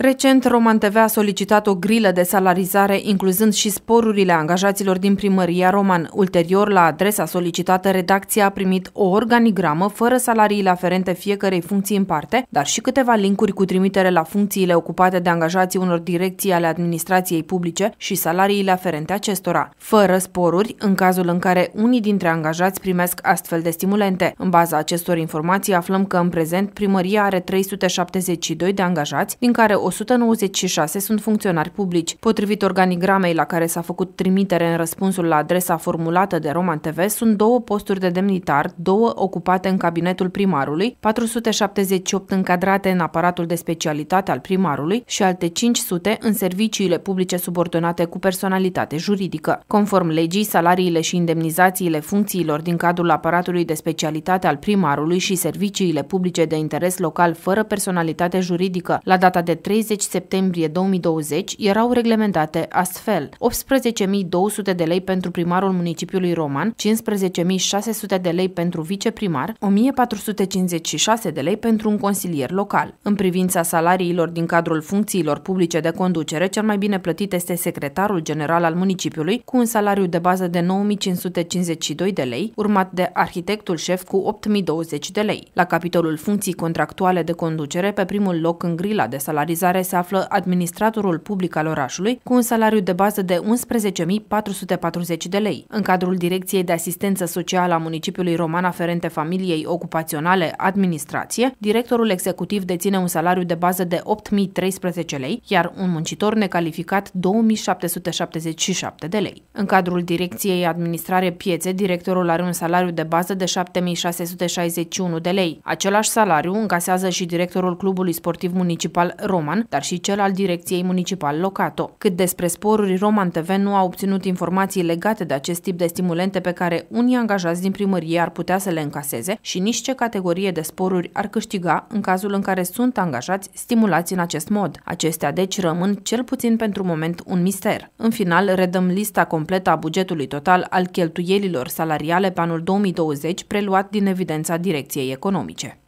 Recent, Roman TV a solicitat o grilă de salarizare, incluzând și sporurile angajaților din primăria Roman. Ulterior, la adresa solicitată, redacția a primit o organigramă fără salariile aferente fiecarei funcții în parte, dar și câteva linkuri cu trimitere la funcțiile ocupate de angajații unor direcții ale administrației publice și salariile aferente acestora, fără sporuri în cazul în care unii dintre angajați primesc astfel de stimulente. În baza acestor informații aflăm că în prezent primăria are 372 de angajați, din care 196 sunt funcționari publici. Potrivit organigramei la care s-a făcut trimitere în răspunsul la adresa formulată de Roman TV, sunt două posturi de demnitar, două ocupate în cabinetul primarului, 478 încadrate în aparatul de specialitate al primarului și alte 500 în serviciile publice subordonate cu personalitate juridică. Conform legii, salariile și indemnizațiile funcțiilor din cadrul aparatului de specialitate al primarului și serviciile publice de interes local fără personalitate juridică la data de 3 30 septembrie 2020 erau reglementate astfel. 18.200 de lei pentru primarul municipiului Roman, 15.600 de lei pentru viceprimar, 1.456 de lei pentru un consilier local. În privința salariilor din cadrul funcțiilor publice de conducere, cel mai bine plătit este secretarul general al municipiului, cu un salariu de bază de 9.552 de lei, urmat de arhitectul șef cu 8.020 de lei. La capitolul funcții contractuale de conducere, pe primul loc în grila de salarizare care se află administratorul public al orașului, cu un salariu de bază de 11.440 de lei. În cadrul Direcției de Asistență Socială a municipiului Roman aferente familiei ocupaționale administrație, directorul executiv deține un salariu de bază de 8.013 lei, iar un muncitor necalificat 2.777 de lei. În cadrul Direcției Administrare Piețe, directorul are un salariu de bază de 7.661 de lei. Același salariu încasează și directorul Clubului Sportiv Municipal Roman, Roman, dar și cel al direcției municipal Locato. Cât despre sporuri, Roman TV nu a obținut informații legate de acest tip de stimulente pe care unii angajați din primărie ar putea să le încaseze și nici ce categorie de sporuri ar câștiga în cazul în care sunt angajați stimulați în acest mod. Acestea deci rămân cel puțin pentru moment un mister. În final, redăm lista completă a bugetului total al cheltuielilor salariale pe anul 2020 preluat din evidența direcției economice.